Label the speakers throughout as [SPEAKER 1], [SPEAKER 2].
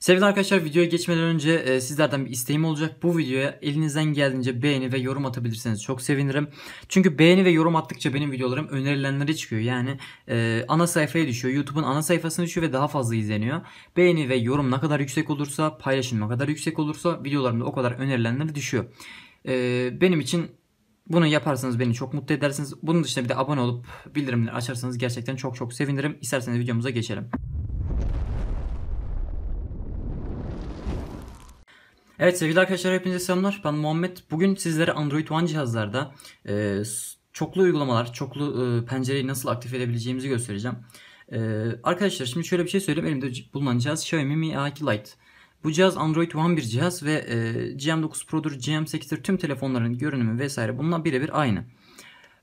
[SPEAKER 1] Sevgili arkadaşlar videoya geçmeden önce e, sizlerden bir isteğim olacak. Bu videoya elinizden geldiğince beğeni ve yorum atabilirseniz çok sevinirim. Çünkü beğeni ve yorum attıkça benim videolarım önerilenlere çıkıyor. Yani e, ana sayfaya düşüyor. YouTube'un ana sayfasına düşüyor ve daha fazla izleniyor. Beğeni ve yorum ne kadar yüksek olursa, paylaşım ne kadar yüksek olursa videolarımda o kadar önerilenlere düşüyor. E, benim için bunu yaparsanız beni çok mutlu edersiniz. Bunun dışında bir de abone olup bildirimleri açarsanız gerçekten çok çok sevinirim. İsterseniz videomuza geçelim. Evet sevgili arkadaşlar hepinize selamlar. Ben Muhammed. Bugün sizlere Android One cihazlarda e, çoklu uygulamalar, çoklu e, pencereyi nasıl aktif edebileceğimizi göstereceğim. E, arkadaşlar şimdi şöyle bir şey söyleyeyim. Elimde bulunan cihaz Xiaomi Mi A2 Lite. Bu cihaz Android One bir cihaz ve e, GM9 Pro'dur, GM8'tir tüm telefonların görünümü vesaire bununla birebir aynı.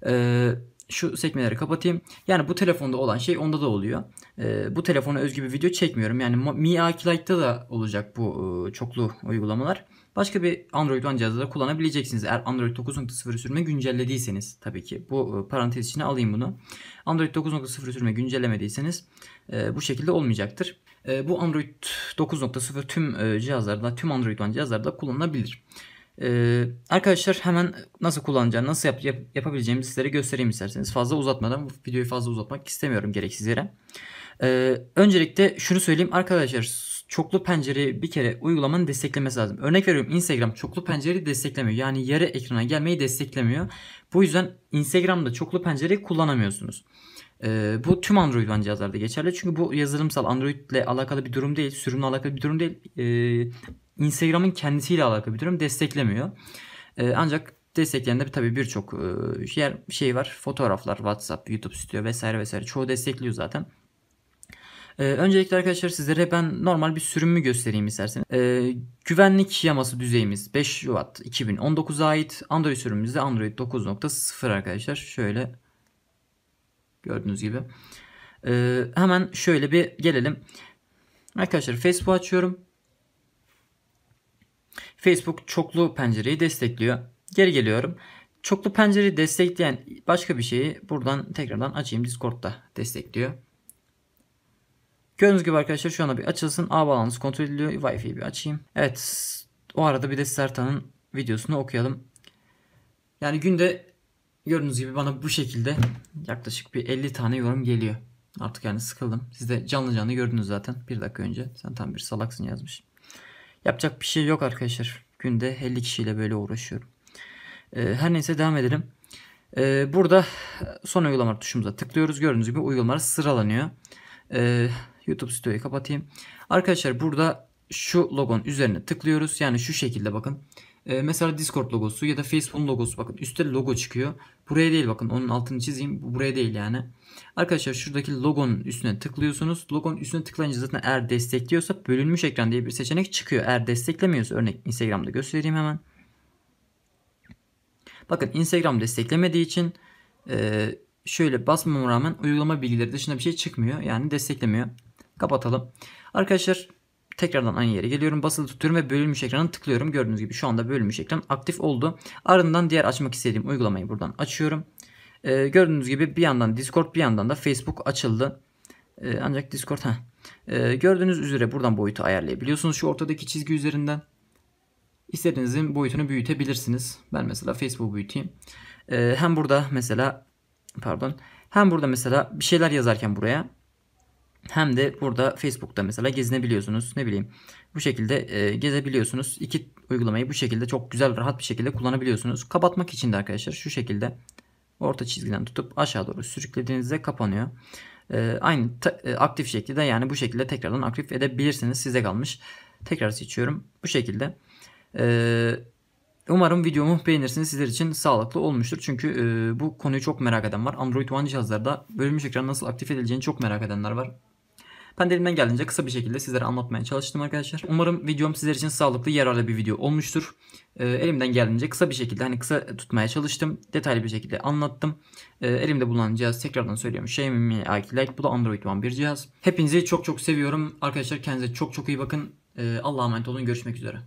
[SPEAKER 1] Eee şu sekmeleri kapatayım. Yani bu telefonda olan şey onda da oluyor. E, bu telefona özgü bir video çekmiyorum. Yani Mi A2 Lite'da da olacak bu e, çoklu uygulamalar. Başka bir Android olan cihazda da kullanabileceksiniz. Eğer Android 9.0 sürme güncellediyseniz tabii ki. Bu e, parantez içine alayım bunu. Android 9.0 sürme güncellemediyseniz e, bu şekilde olmayacaktır. E, bu Android 9.0 tüm e, cihazlarda, tüm Android olan cihazlarda kullanılabilir. Ee, arkadaşlar hemen nasıl kullanacağını, nasıl yap, yap, yapabileceğimizi sizlere göstereyim isterseniz. Fazla uzatmadan, bu videoyu fazla uzatmak istemiyorum gereksiz yere. Ee, öncelikle şunu söyleyeyim arkadaşlar çoklu pencereyi bir kere uygulamanın desteklemesi lazım. Örnek veriyorum Instagram çoklu pencereyi desteklemiyor. Yani yarı ekrana gelmeyi desteklemiyor. Bu yüzden Instagram'da çoklu pencereyi kullanamıyorsunuz. Ee, bu tüm Android olan cihazlarda geçerli. Çünkü bu yazılımsal Android ile alakalı bir durum değil. Sürümle alakalı bir durum değil. Ee, Instagram'ın kendisiyle alakalı bir durum desteklemiyor. Ee, ancak destekleyen de tabii birçok e, yer şey var. Fotoğraflar, WhatsApp, YouTube Studio vesaire vesaire çoğu destekliyor zaten. Ee, öncelikle arkadaşlar sizlere ben normal bir sürümü göstereyim isterseniz. Ee, güvenlik yaması düzeyimiz 5 watt 2019'a ait. Android sürümümüzde Android 9.0 arkadaşlar. Şöyle gördüğünüz gibi. Ee, hemen şöyle bir gelelim. Arkadaşlar Facebook açıyorum. Facebook çoklu pencereyi destekliyor. Geri geliyorum. Çoklu pencereyi destekleyen başka bir şeyi buradan tekrardan açayım. Discord'da destekliyor. Gördüğünüz gibi arkadaşlar şu anda bir açılsın. Ağ bağlantısı kontrol ediliyor. Wi-Fi'yi bir açayım. Evet. O arada bir de Sertan'ın videosunu okuyalım. Yani günde gördüğünüz gibi bana bu şekilde yaklaşık bir 50 tane yorum geliyor. Artık yani sıkıldım. Siz de canlı canlı gördünüz zaten bir dakika önce. Sen tam bir salaksın yazmış. Yapacak bir şey yok arkadaşlar. Günde 50 kişiyle böyle uğraşıyorum. Ee, her neyse devam edelim. Ee, burada son uygulama tuşumuza tıklıyoruz. Gördüğünüz gibi uygulamalar sıralanıyor. Ee, YouTube Studio'yu kapatayım. Arkadaşlar burada şu logon üzerine tıklıyoruz. Yani şu şekilde bakın. Ee, mesela Discord logosu ya da Facebook logosu bakın üstte logo çıkıyor. Buraya değil bakın onun altını çizeyim. Buraya değil yani. Arkadaşlar şuradaki logonun üstüne tıklıyorsunuz. Logonun üstüne tıklayınca zaten eğer destekliyorsa bölünmüş ekran diye bir seçenek çıkıyor. Eğer desteklemiyorsa örnek Instagram'da göstereyim hemen. Bakın Instagram desteklemediği için e, şöyle basmama rağmen uygulama bilgileri dışında bir şey çıkmıyor. Yani desteklemiyor. Kapatalım. Arkadaşlar tekrardan aynı yere geliyorum. Basılı tutuyorum ve bölünmüş ekranı tıklıyorum. Gördüğünüz gibi şu anda bölünmüş ekran aktif oldu. Ardından diğer açmak istediğim uygulamayı buradan açıyorum. Ee, gördüğünüz gibi bir yandan Discord bir yandan da Facebook açıldı. Ee, ancak Discord ha. Ee, gördüğünüz üzere buradan boyutu ayarlayabiliyorsunuz. Şu ortadaki çizgi üzerinden istediğinizin boyutunu büyütebilirsiniz. Ben mesela Facebook büyüteyim. Ee, hem burada mesela pardon hem burada mesela bir şeyler yazarken buraya hem de burada Facebook'ta mesela gezinebiliyorsunuz. Ne bileyim bu şekilde e, gezebiliyorsunuz. İki uygulamayı bu şekilde çok güzel rahat bir şekilde kullanabiliyorsunuz. Kapatmak için de arkadaşlar şu şekilde orta çizgiden tutup aşağı doğru sürüklediğinizde kapanıyor. E, aynı e, aktif şekilde yani bu şekilde tekrardan aktif edebilirsiniz. Size kalmış. Tekrar seçiyorum. Bu şekilde. E, umarım videomu beğenirsiniz. Sizler için sağlıklı olmuştur. Çünkü e, bu konuyu çok merak eden var. Android One cihazlarda bölünmüş ekran nasıl aktif edileceğini çok merak edenler var. Ben de geldiğince kısa bir şekilde sizlere anlatmaya çalıştım arkadaşlar. Umarım videom sizler için sağlıklı, yararlı bir video olmuştur. E, elimden geldiğince kısa bir şekilde hani kısa tutmaya çalıştım. Detaylı bir şekilde anlattım. E, elimde bulunan cihaz tekrardan söylüyorum. Xiaomi Mi IQ Lite. Bu da Android One bir cihaz. Hepinizi çok çok seviyorum. Arkadaşlar kendinize çok çok iyi bakın. E, Allah'a emanet olun. Görüşmek üzere.